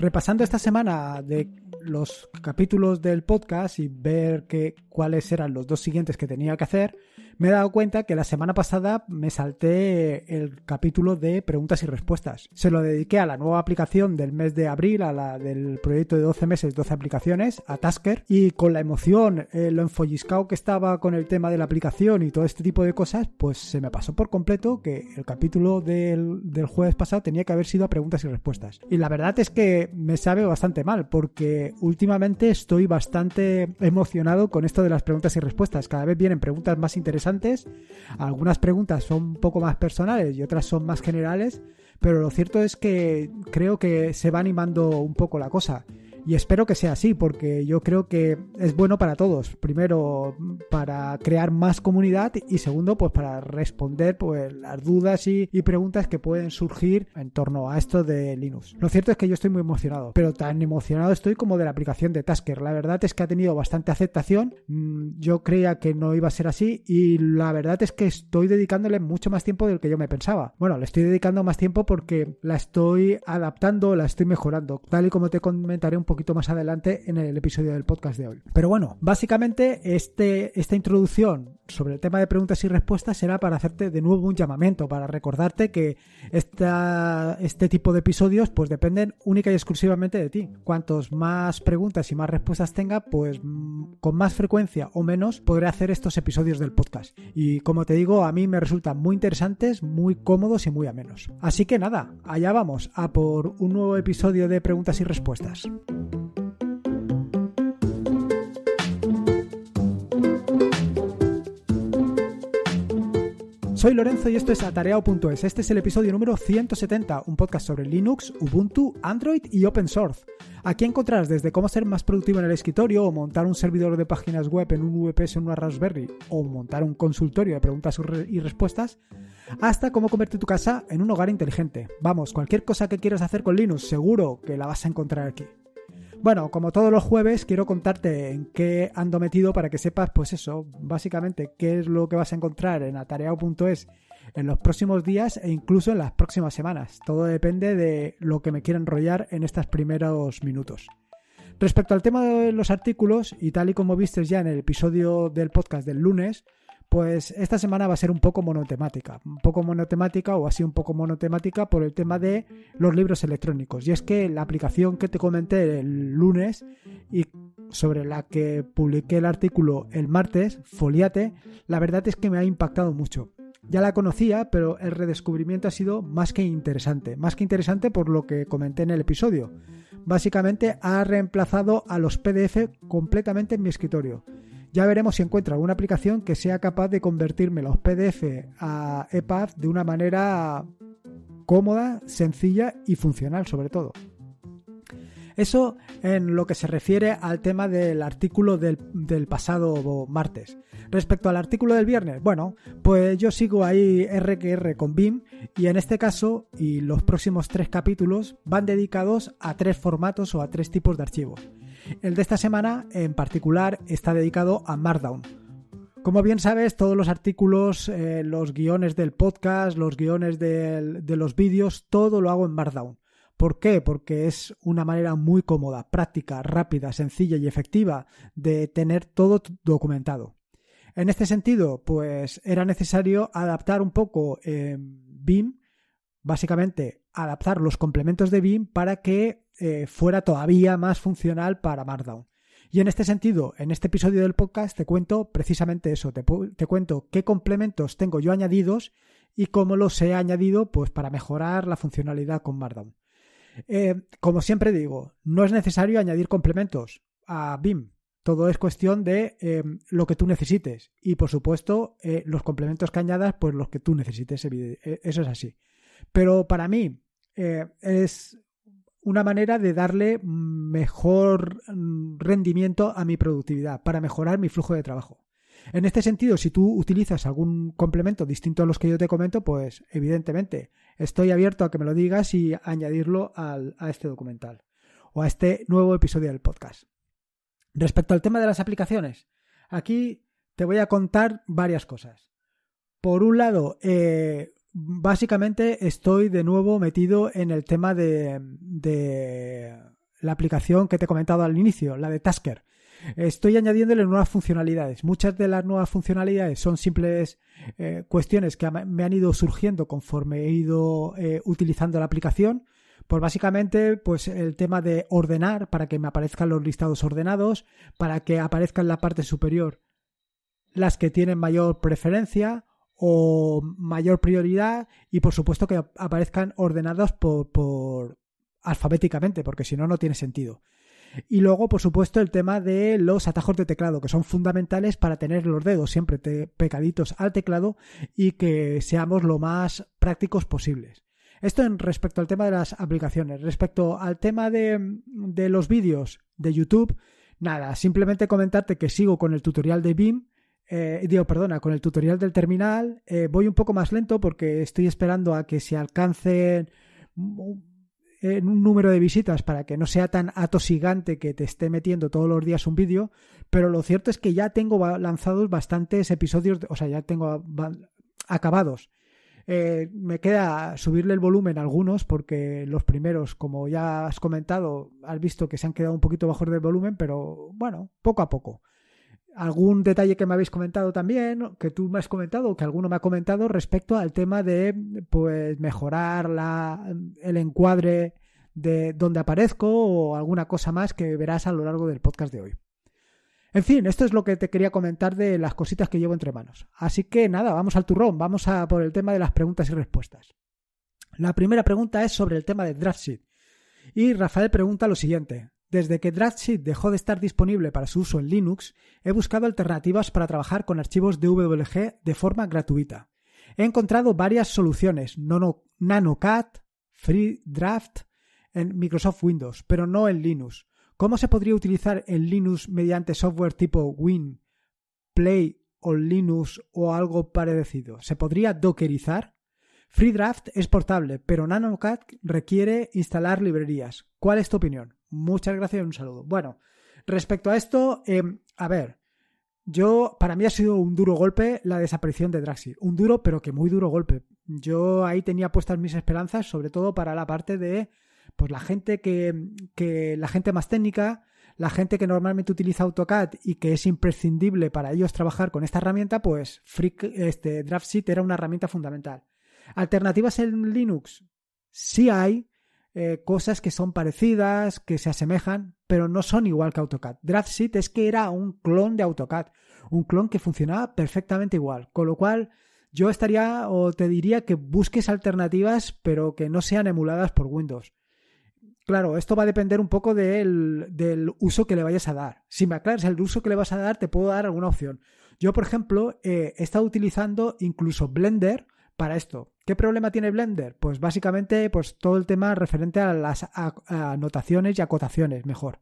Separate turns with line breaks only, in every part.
repasando esta semana de los capítulos del podcast y ver que, cuáles eran los dos siguientes que tenía que hacer, me he dado cuenta que la semana pasada me salté el capítulo de preguntas y respuestas. Se lo dediqué a la nueva aplicación del mes de abril, a la del proyecto de 12 meses, 12 aplicaciones, a Tasker, y con la emoción, eh, lo enfolliscado que estaba con el tema de la aplicación y todo este tipo de cosas, pues se me pasó por completo que el capítulo del, del jueves pasado tenía que haber sido a preguntas y respuestas. Y la verdad es que me sabe bastante mal, porque últimamente estoy bastante emocionado con esto de las preguntas y respuestas. Cada vez vienen preguntas más interesantes algunas preguntas son un poco más personales y otras son más generales, pero lo cierto es que creo que se va animando un poco la cosa. Y espero que sea así, porque yo creo que es bueno para todos. Primero, para crear más comunidad y segundo, pues para responder pues, las dudas y, y preguntas que pueden surgir en torno a esto de Linux. Lo cierto es que yo estoy muy emocionado, pero tan emocionado estoy como de la aplicación de Tasker. La verdad es que ha tenido bastante aceptación. Mm, yo creía que no iba a ser así y la verdad es que estoy dedicándole mucho más tiempo del que yo me pensaba. Bueno, le estoy dedicando más tiempo porque la estoy adaptando, la estoy mejorando. Tal y como te comentaré un poquito más adelante en el episodio del podcast de hoy. Pero bueno, básicamente este, esta introducción sobre el tema de preguntas y respuestas será para hacerte de nuevo un llamamiento, para recordarte que esta, este tipo de episodios pues dependen única y exclusivamente de ti. Cuantos más preguntas y más respuestas tenga, pues con más frecuencia o menos podré hacer estos episodios del podcast. Y como te digo, a mí me resultan muy interesantes, muy cómodos y muy amenos. Así que nada, allá vamos a por un nuevo episodio de preguntas y respuestas. Soy Lorenzo y esto es atareado.es. Este es el episodio número 170, un podcast sobre Linux, Ubuntu, Android y Open Source. Aquí encontrarás desde cómo ser más productivo en el escritorio o montar un servidor de páginas web en un VPS en una Raspberry o montar un consultorio de preguntas y respuestas, hasta cómo convertir tu casa en un hogar inteligente. Vamos, cualquier cosa que quieras hacer con Linux, seguro que la vas a encontrar aquí. Bueno, como todos los jueves, quiero contarte en qué ando metido para que sepas, pues eso, básicamente, qué es lo que vas a encontrar en atareado.es en los próximos días e incluso en las próximas semanas. Todo depende de lo que me quieran enrollar en estos primeros minutos. Respecto al tema de los artículos, y tal y como viste ya en el episodio del podcast del lunes, pues esta semana va a ser un poco monotemática, un poco monotemática o así un poco monotemática por el tema de los libros electrónicos. Y es que la aplicación que te comenté el lunes y sobre la que publiqué el artículo el martes, Foliate, la verdad es que me ha impactado mucho. Ya la conocía, pero el redescubrimiento ha sido más que interesante, más que interesante por lo que comenté en el episodio. Básicamente ha reemplazado a los PDF completamente en mi escritorio. Ya veremos si encuentro alguna aplicación que sea capaz de convertirme los PDF a EPAD de una manera cómoda, sencilla y funcional sobre todo. Eso en lo que se refiere al tema del artículo del, del, pasado martes. Respecto al artículo del viernes, bueno, pues yo sigo ahí RQR con BIM y en este caso y los próximos tres capítulos van dedicados a tres formatos o a tres tipos de archivos. El de esta semana en particular está dedicado a Markdown. Como bien sabes, todos los artículos, eh, los guiones del podcast, los guiones de los vídeos, todo lo hago en Markdown. ¿Por qué? Porque es una manera muy cómoda, práctica, rápida, sencilla y efectiva de tener todo documentado. En este sentido, pues era necesario adaptar un poco BIM, eh, básicamente adaptar los complementos de BIM para que eh, fuera todavía más funcional para Markdown. Y en este sentido, en este episodio del podcast te cuento precisamente eso, te, cuento qué complementos tengo yo añadidos y cómo los he añadido pues, para mejorar la funcionalidad con Markdown. Eh, como siempre digo, no es necesario añadir complementos a BIM. Todo es cuestión de eh, lo que tú necesites. Y por supuesto, los complementos que añadas, pues los que tú necesites, eso es así. Pero para mí es una manera de darle mejor mm, rendimiento a mi productividad, para mejorar mi flujo de trabajo. En este sentido, si tú utilizas algún complemento distinto a los que yo te comento, pues evidentemente estoy abierto a que me lo digas y añadirlo a este documental o a este nuevo episodio del podcast. Respecto al tema de las aplicaciones, aquí te voy a contar varias cosas. Por un lado, eh, básicamente estoy de nuevo metido en el tema de, la aplicación que te he comentado al inicio, la de Tasker. Estoy añadiéndole nuevas funcionalidades. Muchas de las nuevas funcionalidades son simples eh, cuestiones que me han ido surgiendo conforme he ido eh, utilizando la aplicación. Pues básicamente, pues el tema de ordenar para que me aparezcan los listados ordenados, para que aparezca en la parte superior las que tienen mayor preferencia, o mayor prioridad y por supuesto que aparezcan ordenados por, por alfabéticamente, porque si no, no tiene sentido. Y luego, por supuesto, el tema de los atajos de teclado, que son fundamentales para tener los dedos siempre pecaditos al teclado y que seamos lo más prácticos posibles. Esto en respecto al tema de las aplicaciones. Respecto al tema de, de los vídeos de YouTube, nada, simplemente comentarte que sigo con el tutorial de BIM eh, digo, perdona, con el tutorial del terminal eh, voy un poco más lento porque estoy esperando a que se alcance en un número de visitas para que no sea tan atosigante que te esté metiendo todos los días un vídeo, pero lo cierto es que ya tengo lanzados bastantes episodios, o sea, ya tengo acabados. Eh, me queda subirle el volumen a algunos porque los primeros, como ya has comentado, has visto que se han quedado un poquito bajos del volumen, pero bueno, poco a poco algún detalle que me habéis comentado también, que tú me has comentado o que alguno me ha comentado respecto al tema de pues mejorar el encuadre de donde aparezco o alguna cosa más que verás a lo largo del podcast de hoy. En fin, esto es lo que te quería comentar de las cositas que llevo entre manos. Así que nada, vamos al turrón, vamos a por el tema de las preguntas y respuestas. La primera pregunta es sobre el tema de DraftSheet. Y Rafael pregunta lo siguiente. Desde que DraftSheet dejó de estar disponible para su uso en Linux, he buscado alternativas para trabajar con archivos de DWG de forma gratuita. He encontrado varias soluciones, NanoCAD, FreeDraft, en Microsoft Windows, pero no en Linux. ¿Cómo se podría utilizar en Linux mediante software tipo Win, Play o Linux o algo parecido? ¿Se podría dockerizar? FreeDraft es portable, pero NanoCAD requiere instalar librerías. ¿Cuál es tu opinión? Muchas gracias y un saludo. Bueno, respecto a esto, em, a ver, yo, para mí ha sido un duro golpe la desaparición de Draxi. Un duro, pero que muy duro golpe. Yo ahí tenía puestas mis esperanzas, sobre todo para la parte de pues la gente que, que la gente más técnica, la gente que normalmente utiliza AutoCAD y que es imprescindible para ellos trabajar con esta herramienta, pues Freak, este, era una herramienta fundamental. ¿Alternativas en Linux? Sí hay eh, cosas que son parecidas, que se asemejan, pero no son igual que AutoCAD. DraftSheet es que era un clon de AutoCAD, un clon que funcionaba perfectamente igual, con lo cual yo estaría o te diría que busques alternativas, pero que no sean emuladas por Windows. Claro, esto va a depender un poco del, del uso que le vayas a dar. Si me aclaras el uso que le vas a dar, te puedo dar alguna opción. Yo, por ejemplo, eh, he estado utilizando incluso Blender para esto. ¿Qué problema tiene Blender? Pues básicamente pues todo el tema referente a las anotaciones y acotaciones, mejor.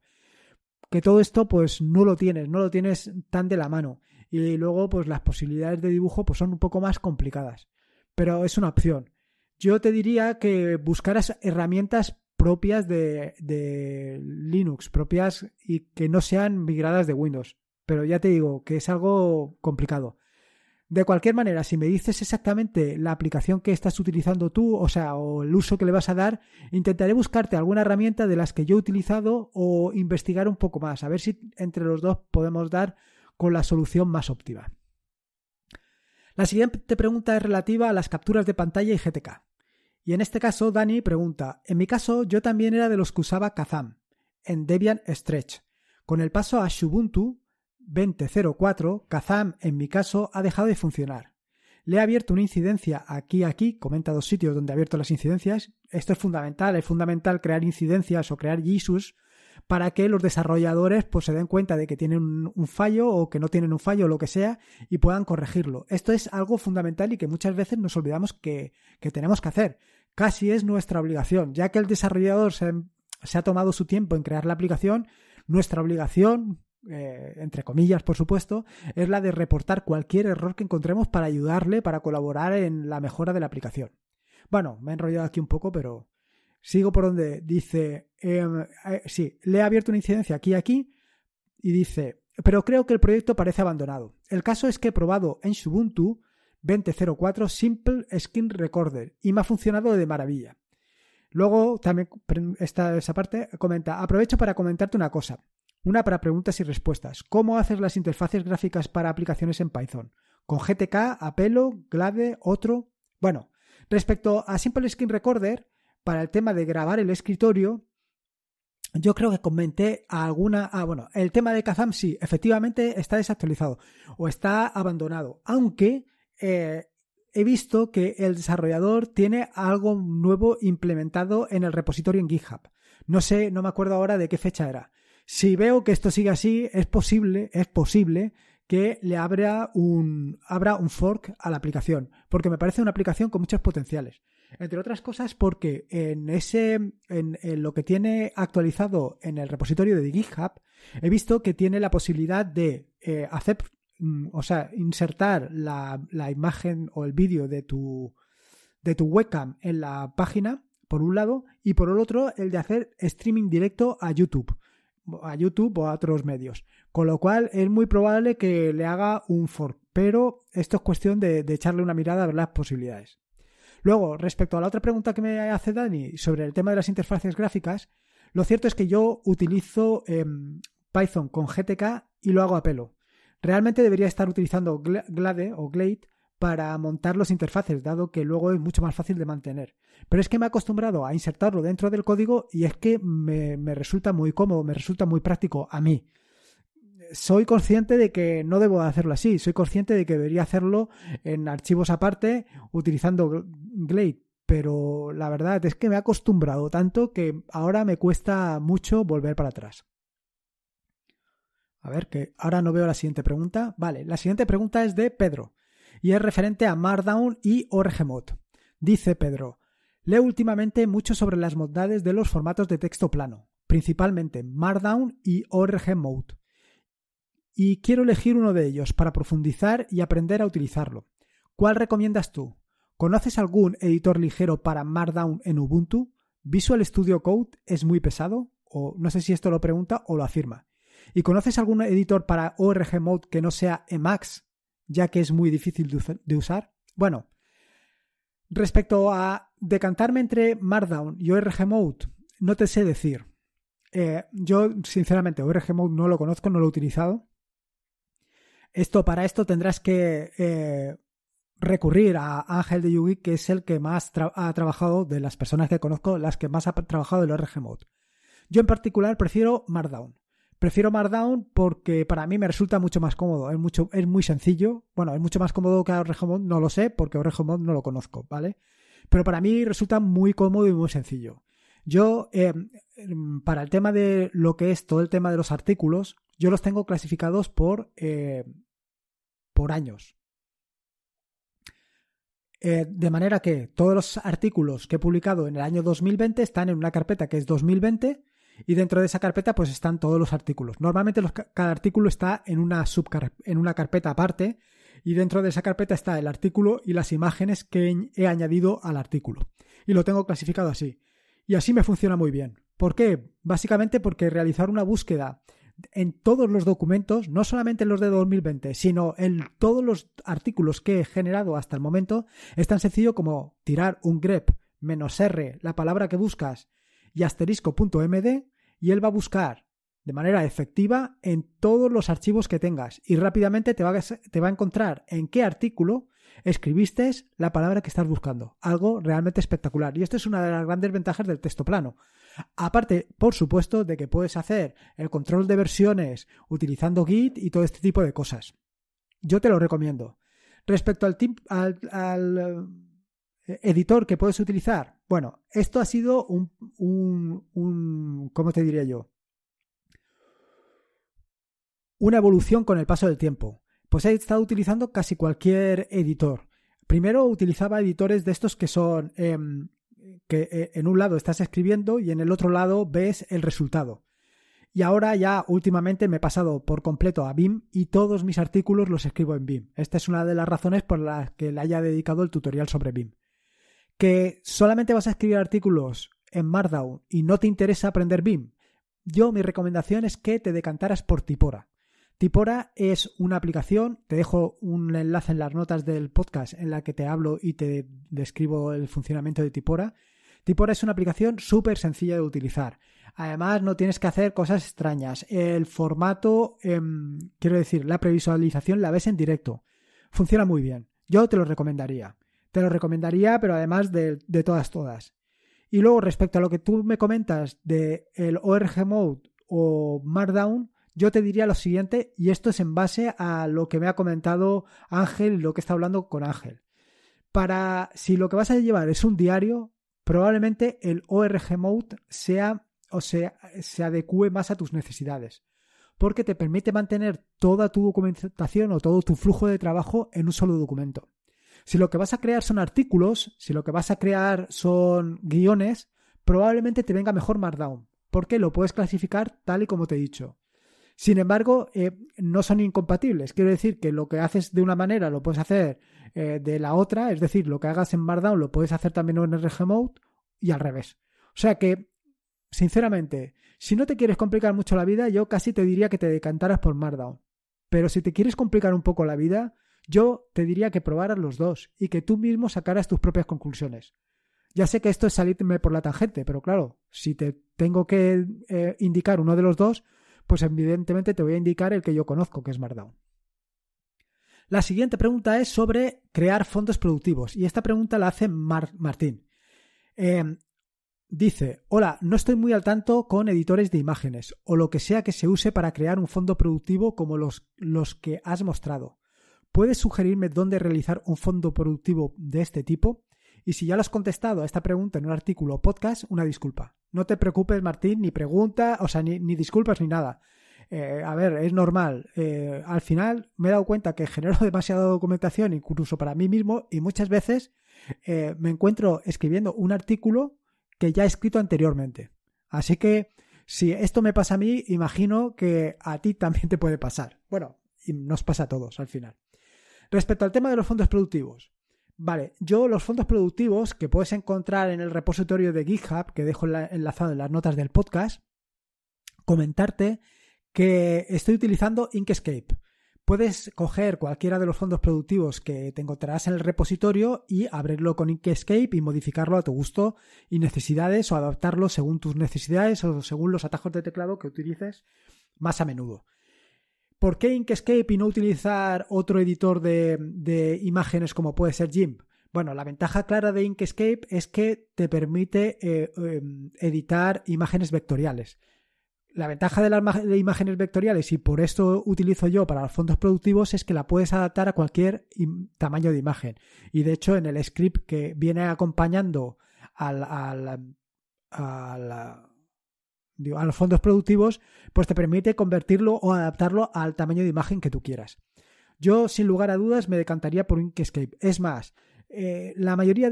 Que todo esto pues no lo tienes, no lo tienes tan de la mano. Y luego pues las posibilidades de dibujo pues son un poco más complicadas. Pero es una opción. Yo te diría que buscaras herramientas propias de, de Linux, propias y que no sean migradas de Windows. Pero ya te digo que es algo complicado. De cualquier manera, si me dices exactamente la aplicación que estás utilizando tú, o sea, o el uso que le vas a dar, intentaré buscarte alguna herramienta de las que yo he utilizado o investigar un poco más, a ver si entre los dos podemos dar con la solución más óptima. La siguiente pregunta es relativa a las capturas de pantalla y GTK. Y en este caso, Dani pregunta, en mi caso yo también era de los que usaba Kazam, en Debian Stretch. Con el paso a Shubuntu... 2004, Kazam, en mi caso, ha dejado de funcionar. Le he abierto una incidencia aquí, aquí, comenta dos sitios donde he abierto las incidencias. Esto es fundamental, es fundamental crear incidencias o crear Jesus para que los desarrolladores pues, se den cuenta de que tienen un fallo o que no tienen un fallo o lo que sea y puedan corregirlo. Esto es algo fundamental y que muchas veces nos olvidamos que, tenemos que hacer. Casi es nuestra obligación, ya que el desarrollador se, se ha tomado su tiempo en crear la aplicación, nuestra obligación eh, entre comillas, por supuesto, es la de reportar cualquier error que encontremos para ayudarle, para colaborar en la mejora de la aplicación. Bueno, me he enrollado aquí un poco, pero sigo por donde dice, em, eh, sí, le he abierto una incidencia aquí y aquí y dice, pero creo que el proyecto parece abandonado. El caso es que he probado en Ubuntu 20.04 Simple Skin Recorder y me ha funcionado de maravilla. Luego, también, esta, esa parte comenta, aprovecho para comentarte una cosa. Una para preguntas y respuestas. ¿Cómo haces las interfaces gráficas para aplicaciones en Python? Con GTK, Apelo, Glade, otro. Bueno, respecto a Simple Screen Recorder, para el tema de grabar el escritorio, yo creo que comenté alguna. Ah, bueno, el tema de Kazam sí, efectivamente está desactualizado o está abandonado. Aunque eh, he visto que el desarrollador tiene algo nuevo implementado en el repositorio en GitHub. No sé, no me acuerdo ahora de qué fecha era. Si veo que esto sigue así, es posible, es posible que le abra un, abra un fork a la aplicación, porque me parece una aplicación con muchos potenciales. Entre otras cosas porque en, ese, en, lo que tiene actualizado en el repositorio de GitHub, he visto que tiene la posibilidad de eh, hacer, mm, o insertar la, la imagen o el vídeo de tu, de tu webcam en la página, por un lado, y por el otro, el de hacer streaming directo a YouTube a YouTube o a otros medios. Con lo cual es muy probable que le haga un fork, pero esto es cuestión de, echarle una mirada a ver las posibilidades. Luego, respecto a la otra pregunta que me hace Dani sobre el tema de las interfaces gráficas, lo cierto es que yo utilizo em, Python con GTK y lo hago a pelo. Realmente debería estar utilizando Glade o Glade para montar los interfaces, dado que luego es mucho más fácil de mantener. Pero es que me he acostumbrado a insertarlo dentro del código y es que me, resulta muy cómodo, me resulta muy práctico a mí soy consciente de que no debo hacerlo así, soy consciente de que debería hacerlo en archivos aparte utilizando Glade, pero la verdad es que me he acostumbrado tanto que ahora me cuesta mucho volver para atrás. A ver, que ahora no veo la siguiente pregunta. Vale, la siguiente pregunta es de Pedro y es referente a Markdown y OrgMod. Dice Pedro, Leo últimamente mucho sobre las modalidades de los formatos de texto plano, principalmente Markdown y ORG Mode. Y quiero elegir uno de ellos para profundizar y aprender a utilizarlo. ¿Cuál recomiendas tú? ¿Conoces algún editor ligero para Markdown en Ubuntu? ¿Visual Studio Code es muy pesado? O no sé si esto lo pregunta o lo afirma. ¿Y conoces algún editor para ORG Mode que no sea Emacs, ya que es muy difícil de usar? Bueno, respecto a Decantarme entre Markdown y ORG Mode, no te sé decir. Eh, yo, sinceramente, ORG Mode no lo conozco, no lo he utilizado. Esto para esto tendrás que eh, recurrir a Ángel de Yugi, que es el que más ha trabajado de las personas que conozco, las que más ha trabajado el ORG Mode. Yo en particular prefiero Markdown. Prefiero Markdown porque para mí me resulta mucho más cómodo, es, mucho, es muy sencillo. Bueno, es mucho más cómodo que ORG Mode, no lo sé, porque ORG Mode no lo conozco, ¿vale? Pero para mí resulta muy cómodo y muy sencillo. Yo, eh, para el tema de lo que es todo el tema de los artículos, yo los tengo clasificados por, eh, por años. Eh, de manera que todos los artículos que he publicado en el año 2020 están en una carpeta que es 2020 y dentro de esa carpeta pues están todos los artículos. Normalmente cada artículo está en una, en una carpeta aparte y dentro de esa carpeta está el artículo y las imágenes que he añadido al artículo. Y lo tengo clasificado así. Y así me funciona muy bien. ¿Por qué? Básicamente porque realizar una búsqueda en todos los documentos, no solamente en los de 2020, sino en todos los artículos que he generado hasta el momento, es tan sencillo como tirar un grep menos R, la palabra que buscas, y asterisco.md, y él va a buscar de manera efectiva en todos los archivos que tengas y rápidamente te va, a, te va a encontrar en qué artículo escribiste la palabra que estás buscando. Algo realmente espectacular. Y esto es una de las grandes ventajas del texto plano. Aparte, por supuesto, de que puedes hacer el control de versiones utilizando Git y todo este tipo de cosas. Yo te lo recomiendo. Respecto al, al eh, editor que puedes utilizar, bueno, esto ha sido un, un, un ¿cómo te diría yo? una evolución con el paso del tiempo. Pues he estado utilizando casi cualquier editor. Primero utilizaba editores de estos que son em, que eh, en un lado estás escribiendo y en el otro lado ves el resultado. Y ahora ya últimamente me he pasado por completo a BIM y todos mis artículos los escribo en BIM. Esta es una de las razones por las que le haya dedicado el tutorial sobre BIM. Que solamente vas a escribir artículos en Markdown y no te interesa aprender BIM. Yo mi recomendación es que te decantaras por Tipora. Tipora es una aplicación, te dejo un enlace en las notas del podcast en la que te hablo y te describo el funcionamiento de Tipora. Tipora es una aplicación súper sencilla de utilizar. Además, no tienes que hacer cosas extrañas. El formato, em, quiero decir, la previsualización la ves en directo. Funciona muy bien. Yo te lo recomendaría. Te lo recomendaría, pero además de, de todas, todas. Y luego, respecto a lo que tú me comentas de el ORG Mode o Markdown, yo te diría lo siguiente, y esto es en base a lo que me ha comentado Ángel y lo que está hablando con Ángel. Para si lo que vas a llevar es un diario, probablemente el ORG Mode sea o sea, se adecue más a tus necesidades, porque te permite mantener toda tu documentación o todo tu flujo de trabajo en un solo documento. Si lo que vas a crear son artículos, si lo que vas a crear son guiones, probablemente te venga mejor Markdown, porque lo puedes clasificar tal y como te he dicho. Sin embargo, eh, no son incompatibles. Quiero decir que lo que haces de una manera lo puedes hacer eh, de la otra, es decir, lo que hagas en Markdown lo puedes hacer también en RG y al revés. O sea que, sinceramente, si no te quieres complicar mucho la vida, yo casi te diría que te decantaras por Markdown. Pero si te quieres complicar un poco la vida, yo te diría que probaras los dos y que tú mismo sacaras tus propias conclusiones. Ya sé que esto es salirme por la tangente, pero claro, si te tengo que eh, indicar uno de los dos, pues evidentemente te voy a indicar el que yo conozco, que es Markdown. La siguiente pregunta es sobre crear fondos productivos y esta pregunta la hace Martín. Em, dice, hola, no estoy muy al tanto con editores de imágenes o lo que sea que se use para crear un fondo productivo como los, los que has mostrado. ¿Puedes sugerirme dónde realizar un fondo productivo de este tipo? Y si ya lo has contestado a esta pregunta en un artículo o podcast, una disculpa. No te preocupes, Martín, ni pregunta, o sea, ni, disculpas ni nada. Eh, a ver, es normal. Eh, al final me he dado cuenta que genero demasiada documentación, incluso para mí mismo, y muchas veces eh, me encuentro escribiendo un artículo que ya he escrito anteriormente. Así que si esto me pasa a mí, imagino que a ti también te puede pasar. Bueno, y nos pasa a todos al final. Respecto al tema de los fondos productivos, Vale, yo los fondos productivos que puedes encontrar en el repositorio de GitHub, que dejo enlazado en las notas del podcast, comentarte que estoy utilizando Inkscape. Puedes coger cualquiera de los fondos productivos que te encontrarás en el repositorio y abrirlo con Inkscape y modificarlo a tu gusto y necesidades o adaptarlo según tus necesidades o según los atajos de teclado que utilices más a menudo. ¿Por qué Inkscape y no utilizar otro editor de, imágenes como puede ser GIMP? Bueno, la ventaja clara de Inkscape es que te permite eh, em, editar imágenes vectoriales. La ventaja de las imágenes vectoriales, y por esto utilizo yo para los fondos productivos, es que la puedes adaptar a cualquier tamaño de imagen. Y de hecho, en el script que viene acompañando al, al, al a los fondos productivos, pues te permite convertirlo o adaptarlo al tamaño de imagen que tú quieras. Yo, sin lugar a dudas, me decantaría por Inkscape. Es más, eh, la mayoría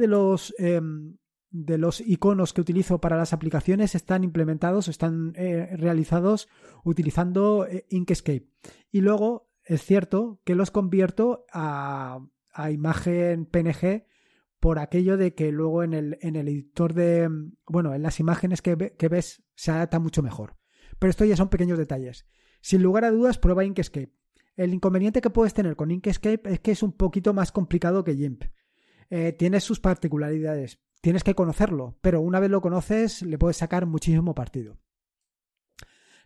em, de los, iconos que utilizo para las aplicaciones están implementados, están eh, realizados utilizando eh, Inkscape. Y luego, es cierto que los convierto a, a imagen PNG por aquello de que luego en el, editor de, bueno, en las imágenes que, ves se adapta mucho mejor. Pero esto ya son pequeños detalles. Sin lugar a dudas, prueba Inkscape. El inconveniente que puedes tener con Inkscape es que es un poquito más complicado que GIMP. Eh, tiene sus particularidades, tienes que conocerlo, pero una vez lo conoces le puedes sacar muchísimo partido.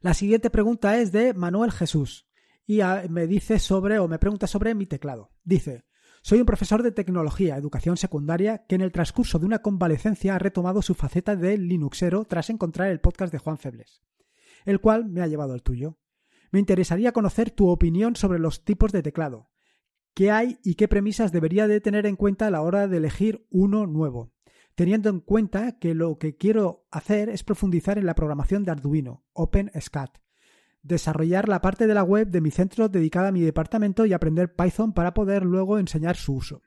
La siguiente pregunta es de Manuel Jesús y ah, me dice sobre o me pregunta sobre mi teclado. Dice, soy un profesor de tecnología, educación secundaria, que en el transcurso de una convalecencia ha retomado su faceta de Linuxero tras encontrar el podcast de Juan Febles, el cual me ha llevado al tuyo. Me interesaría conocer tu opinión sobre los tipos de teclado. ¿Qué hay y qué premisas debería de tener en cuenta a la hora de elegir uno nuevo? Teniendo en cuenta que lo que quiero hacer es profundizar en la programación de Arduino, OpenSCAD, desarrollar la parte de la web de mi centro dedicada a mi departamento y aprender Python para poder luego enseñar su uso.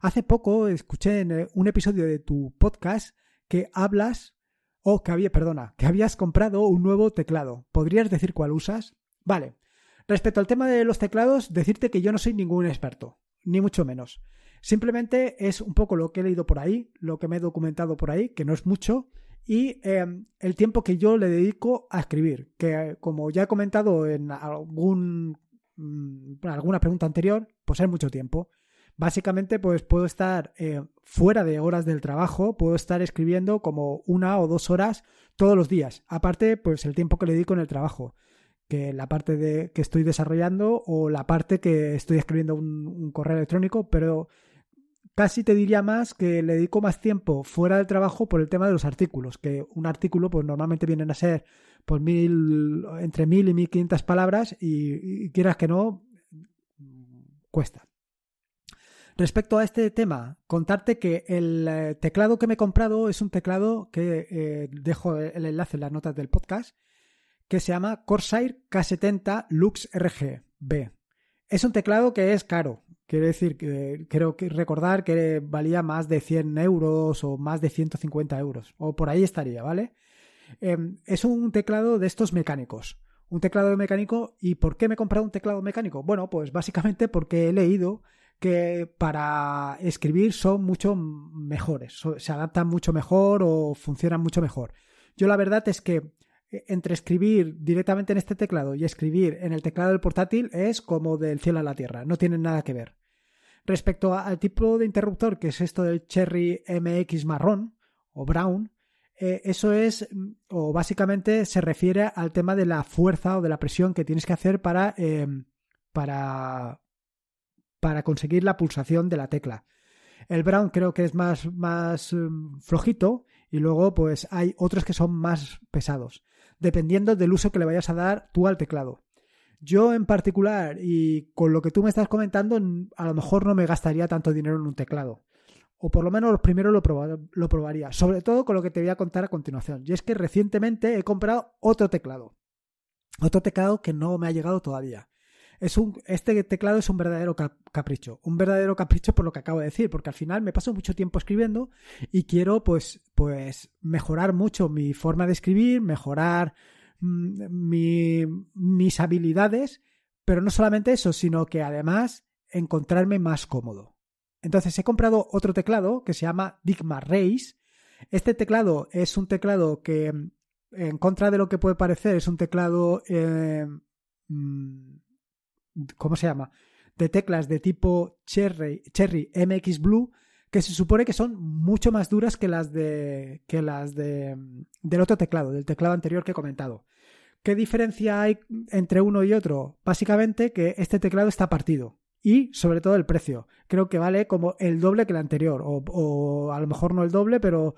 Hace poco escuché en eh, un episodio de tu podcast que hablas, o que había, perdona, que habías comprado un nuevo teclado. ¿Podrías decir cuál usas? Vale. Respecto al tema de los teclados, decirte que yo no soy ningún experto, ni mucho menos. Simplemente es un poco lo que he leído por ahí, lo que me he documentado por ahí, que no es mucho, y eh, el tiempo que yo le dedico a escribir, que como ya he comentado en algún, mm, alguna pregunta anterior, pues es mucho tiempo. Básicamente, pues puedo estar eh, fuera de horas del trabajo, puedo estar escribiendo como una o dos horas todos los días. Aparte, pues el tiempo que le dedico en el trabajo, que la parte de, que estoy desarrollando o la parte que estoy escribiendo un correo electrónico, pero Casi te diría más que le dedico más tiempo fuera del trabajo por el tema de los artículos, que un artículo pues normalmente vienen a ser por pues, mil, entre mil y mil palabras y, quieras que no, cuesta. Respecto a este tema, contarte que el eh, teclado que me he comprado es un teclado que eh, dejo el enlace en las notas del podcast, que se llama Corsair K70 Lux RGB. Es un teclado que es caro, Quiero decir que creo que recordar que valía más de 100 euros o más de 150 euros, o por ahí estaría, ¿vale? Em, es un teclado de estos mecánicos. Un teclado mecánico. ¿Y por qué me he comprado un teclado mecánico? Bueno, pues básicamente porque he leído que para escribir son mucho mejores, se adaptan mucho mejor o funcionan mucho mejor. Yo la verdad es que eh, entre escribir directamente en este teclado y escribir en el teclado del portátil es como del cielo a la tierra, no tienen nada que ver. Respecto al tipo de interruptor, que es esto del Cherry MX marrón o brown, eh, eso es, mm, o básicamente se refiere al tema de la fuerza o de la presión que tienes que hacer para, em, para, conseguir la pulsación de la tecla. El brown creo que es más, más mm, flojito y luego pues hay otros que son más pesados dependiendo del uso que le vayas a dar tú al teclado. Yo en particular, y con lo que tú me estás comentando, a lo mejor no me gastaría tanto dinero en un teclado. O por lo menos primero lo, lo probaría. Sobre todo con lo que te voy a contar a continuación. Y es que recientemente he comprado otro teclado. Otro teclado que no me ha llegado todavía. Es un, este teclado es un verdadero capricho, un verdadero capricho por lo que acabo de decir, porque al final me paso mucho tiempo escribiendo y quiero pues, pues mejorar mucho mi forma de escribir, mejorar mm, mi, mis habilidades, pero no solamente eso, sino que además encontrarme más cómodo. Entonces he comprado otro teclado que se llama Digma Race. Este teclado es un teclado que, en contra de lo que puede parecer, es un teclado eh, mm, ¿cómo se llama? de teclas de tipo Cherry, Cherry MX Blue que se supone que son mucho más duras que las de que las de mm, del otro teclado, del teclado anterior que he comentado. ¿Qué diferencia hay entre uno y otro? Básicamente que este teclado está partido y sobre todo el precio. Creo que vale como el doble que el anterior o, o a lo mejor no el doble, pero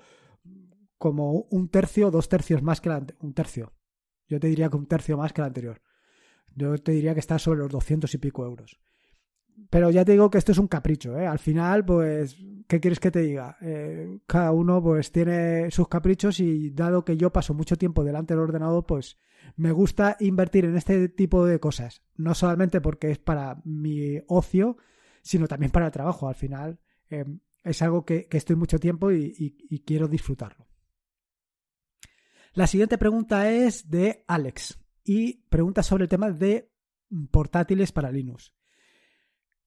como un tercio, dos tercios más que el anterior. Un tercio. Yo te diría que un tercio más que el anterior. Yo te diría que está sobre los 200 y pico euros. Pero ya te digo que esto es un capricho, ¿eh? Al final, pues, ¿qué quieres que te diga? Eh, cada uno, pues, tiene sus caprichos y dado que yo paso mucho tiempo delante del ordenador, pues, me gusta invertir en este tipo de cosas. No solamente porque es para mi ocio, sino también para el trabajo. Al final, em, es algo que, estoy mucho tiempo y quiero disfrutarlo. La siguiente pregunta es de Alex y pregunta sobre el tema de portátiles para Linux.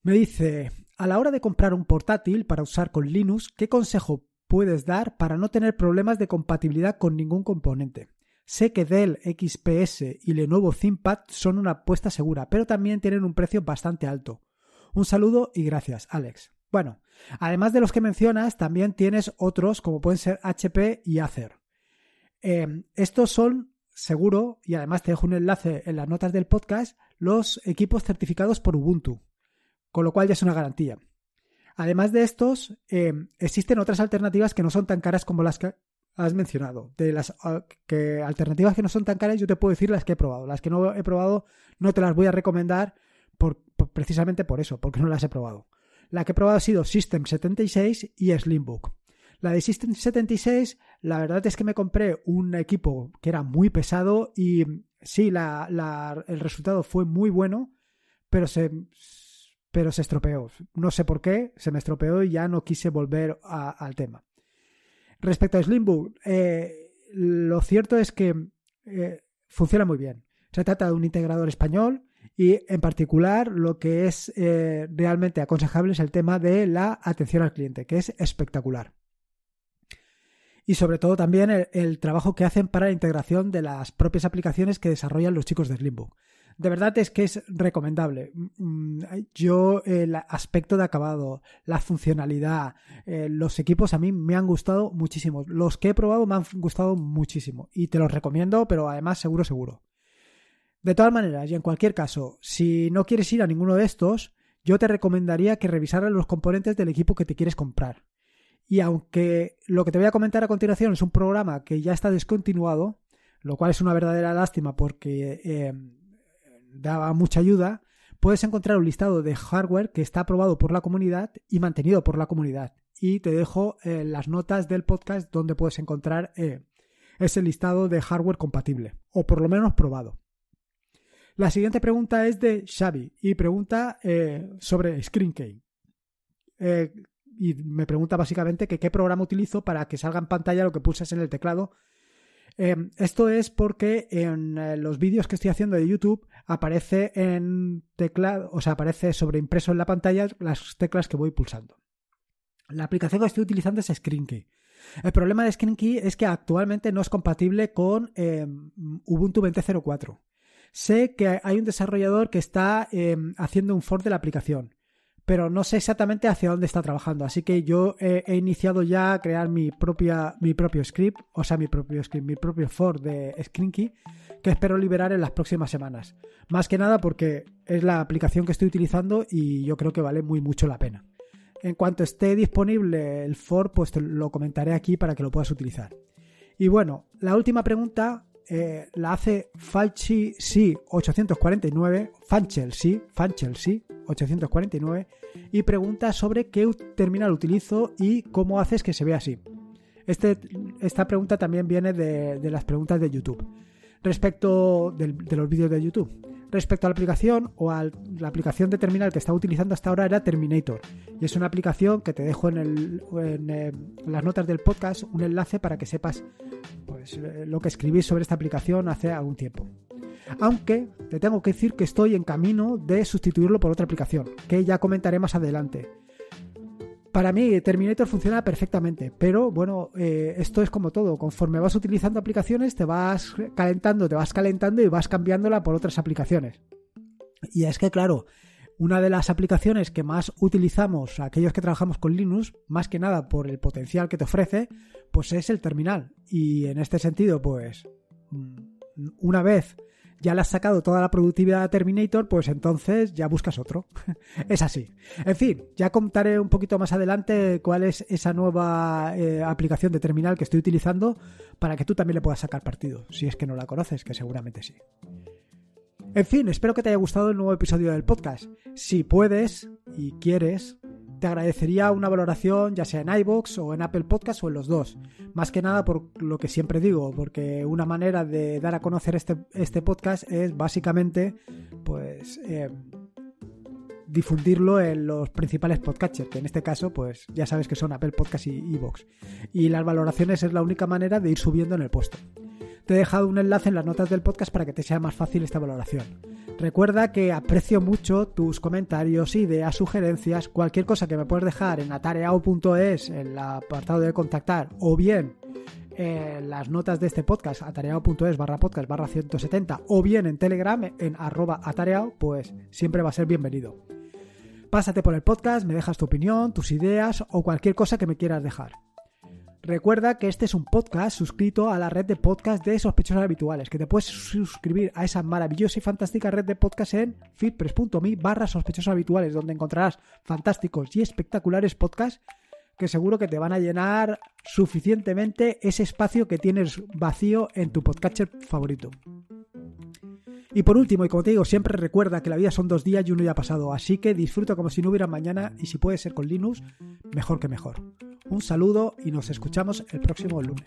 Me dice, a la hora de comprar un portátil para usar con Linux, ¿qué consejo puedes dar para no tener problemas de compatibilidad con ningún componente? Sé que Dell XPS y Lenovo ThinkPad son una apuesta segura, pero también tienen un precio bastante alto. Un saludo y gracias, Alex. Bueno, además de los que mencionas, también tienes otros como pueden ser HP y Acer. Eh, estos son seguro, y además te dejo un enlace en las notas del podcast, los equipos certificados por Ubuntu, con lo cual ya es una garantía. Además de estos, eh, existen otras alternativas que no son tan caras como las que has mencionado. De las ah, que, alternativas que no son tan caras, yo te puedo decir las que he probado. Las que no he probado no te las voy a recomendar precisamente por eso, porque no las he probado. La que he probado ha sido System 76 y Slimbook. La de System 76, la verdad es que me compré un equipo que era muy pesado y mm, sí, el resultado fue muy bueno, pero se, pero estropeó. No sé por qué, se me estropeó y ya no quise volver al tema. Respecto a Slimbook, eh, lo cierto es que eh, funciona muy bien. Se trata de un integrador español y en particular lo que es eh, realmente aconsejable es el tema de la atención al cliente, que es espectacular y sobre todo también el, trabajo que hacen para la integración de las propias aplicaciones que desarrollan los chicos de Slimbook. De verdad es que es recomendable. Mm, mm, yo el aspecto de acabado, la funcionalidad, eh, los equipos a mí me han gustado muchísimo. Los que he probado me han gustado muchísimo y te los recomiendo, pero además seguro, seguro. De todas maneras, y en cualquier caso, si no quieres ir a ninguno de estos, yo te recomendaría que revisaras los componentes del equipo que te quieres comprar. Y aunque lo que te voy a comentar a continuación es un programa que ya está descontinuado, lo cual es una verdadera lástima porque eh, daba mucha ayuda, puedes encontrar un listado de hardware que está aprobado por la comunidad y mantenido por la comunidad. Y te dejo eh, las notas del podcast donde puedes encontrar eh, ese listado de hardware compatible, o por lo menos probado. La siguiente pregunta es de Xavi y pregunta sobre ScreenKey y me pregunta básicamente que qué programa utilizo para que salga en pantalla lo que pulsas en el teclado. Em, esto es porque en eh, los vídeos que estoy haciendo de YouTube aparece en teclado, o sea, aparece sobreimpreso en la pantalla las teclas que voy pulsando. La aplicación que estoy utilizando es ScreenKey. El problema de ScreenKey es que actualmente no es compatible con em, Ubuntu 20.04. Sé que hay un desarrollador que está em, haciendo un fork de la aplicación pero no sé exactamente hacia dónde está trabajando. Así que yo he, iniciado ya a crear mi, propia, mi propio script, o sea, mi propio script, mi propio for de ScreenKey, que espero liberar en las próximas semanas. Más que nada porque es la aplicación que estoy utilizando y yo creo que vale muy mucho la pena. En cuanto esté disponible el for, pues te lo comentaré aquí para que lo puedas utilizar. Y bueno, la última pregunta eh, la hace Falchi sí 849, Fanchel sí, 849 y pregunta sobre qué terminal utilizo y cómo haces que se vea así. Este, esta pregunta también viene de, las preguntas de YouTube. Respecto de los vídeos de YouTube. Respecto a la aplicación o a la aplicación de terminal que estaba utilizando hasta ahora era Terminator. Y es una aplicación que te dejo en, en eh, las notas del podcast un enlace para que sepas pues, eh, lo que escribí sobre esta aplicación hace algún tiempo. Aunque te tengo que decir que estoy en camino de sustituirlo por otra aplicación, que ya comentaré más adelante. Para mí Terminator funciona perfectamente, pero bueno, eh, esto es como todo. Conforme vas utilizando aplicaciones, te vas calentando, te vas calentando y vas cambiándola por otras aplicaciones. Y es que, claro, una de las aplicaciones que más utilizamos aquellos que trabajamos con Linux, más que nada por el potencial que te ofrece, pues es el terminal. Y en este sentido, pues mm, una vez ya le has sacado toda la productividad a Terminator, pues entonces ya buscas otro. es así. En fin, ya contaré un poquito más adelante cuál es esa nueva eh, aplicación de terminal que estoy utilizando para que tú también le puedas sacar partido, si es que no la conoces, que seguramente sí. En fin, espero que te haya gustado el nuevo episodio del podcast. Si puedes y quieres, te agradecería una valoración ya sea en iBox o en Apple Podcast o en los dos. Más que nada por lo que siempre digo, porque una manera de dar a conocer este, este podcast es básicamente pues eh, difundirlo en los principales podcatchers, que en este caso pues ya sabes que son Apple Podcast y iBox. Y las valoraciones es la única manera de ir subiendo en el puesto te he dejado un enlace en las notas del podcast para que te sea más fácil esta valoración. Recuerda que aprecio mucho tus comentarios, ideas, sugerencias, cualquier cosa que me puedes dejar en atareao.es, en el apartado de contactar, o bien en las notas de este podcast, atareado.es barra podcast barra 170, o bien en Telegram en arroba atareao, pues siempre va a ser bienvenido. Pásate por el podcast, me dejas tu opinión, tus ideas o cualquier cosa que me quieras dejar. Recuerda que este es un podcast suscrito a la red de podcast de sospechosos habituales, que te puedes suscribir a esa maravillosa y fantástica red de podcast en fitpress.me barra sospechosos habituales, donde encontrarás fantásticos y espectaculares podcasts que seguro que te van a llenar suficientemente ese espacio que tienes vacío en tu podcatcher favorito. Y por último, y como te digo, siempre recuerda que la vida son dos días y uno ya ha pasado, así que disfruta como si no hubiera mañana y si puede ser con Linux, mejor que mejor. Un saludo y nos escuchamos el próximo lunes.